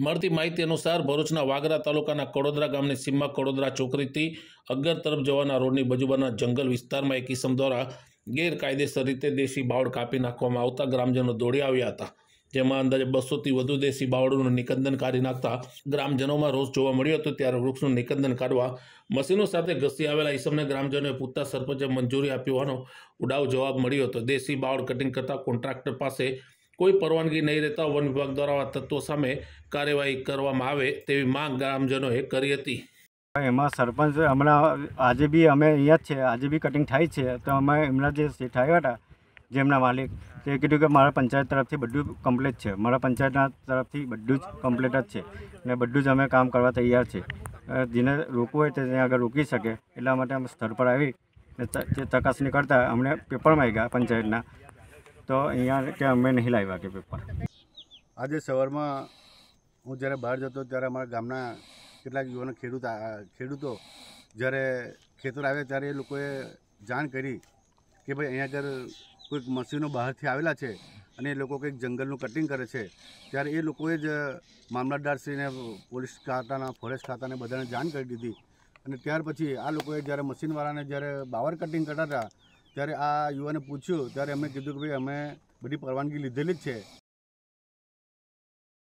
મળતી માહિતી અનુસાર ભરૂચના વાગરા તાલુકાના કડોદરા ગામની સીમમાં કડોદરા ચોકરીથી અગર તરફ જવાના રોડની બાજુબાના જંગલ વિસ્તારમાં એક ઇસમ દ્વારા ગેરકાયદેસર રીતે દેશી બાવળ કાપી નાખવામાં આવતા ગ્રામજનો દોડી આવ્યા હતા જેમાં અંદાજે બસોથી વધુ દેશી બાવળોનું નિકંદન કાઢી નાખતા ગ્રામજનોમાં રોષ જોવા મળ્યો હતો ત્યારે વૃક્ષનું નિકંદન કાઢવા મશીનો સાથે ઘસી આવેલા ઈસમને ગ્રામજનોએ પૂછતા સરપંચે મંજૂરી આપી હોવાનો ઉડાવ જવાબ મળ્યો હતો દેશી બાવળ કટિંગ કરતા કોન્ટ્રાક્ટર પાસે કોઈ પરવાનગી નહીં રહેતા વન વિભાગ દ્વારા આ તત્વો સામે કાર્યવાહી કરવામાં આવે તેવી માંગ ગ્રામજનોએ કરી હતી એમાં સરપંચ હમણાં આજે બી અમે અહીંયા જ છે આજે બી કટિંગ થાય છે તો અમે એમના જે શેઠ આવ્યા હતા જેમના માલિક તે કીધું કે મારા પંચાયત તરફથી બધું કમ્પ્લીટ છે મારા પંચાયતના તરફથી બધું જ કમ્પ્લીટ જ છે અને બધું જ અમે કામ કરવા તૈયાર છે જેને રોકવું હોય તે ત્યાં આગળ રોકી શકે એટલા માટે અમે સ્થળ પર આવી તે ચકાસણી કરતા અમને પેપર ગયા પંચાયતના તો અહીંયા કે અમે નહીં લાવ્યા કે પેપર આજે સવારમાં હું જ્યારે બહાર જતો ત્યારે અમારા ગામના કેટલાક યુવાનો ખેડૂત ખેડૂતો જ્યારે ખેતર આવ્યા ત્યારે એ લોકોએ જાણ કરી કે ભાઈ અહીંયા આગળ કોઈક મશીનો બહારથી આવેલા છે અને એ લોકો કંઈક જંગલનું કટિંગ કરે છે ત્યારે એ લોકોએ જ મામલતદારશ્રીને પોલીસ ખાતાના ફોરેસ્ટ ખાતાને બધાને જાણ કરી દીધી અને ત્યાર પછી આ લોકોએ જ્યારે મશીનવાળાને જ્યારે બાવર કટિંગ કરતા હતા ત્યારે આ યુવાને પૂછ્યું ત્યારે અમે કીધું કે ભાઈ અમે બધી પરવાનગી લીધેલી જ છે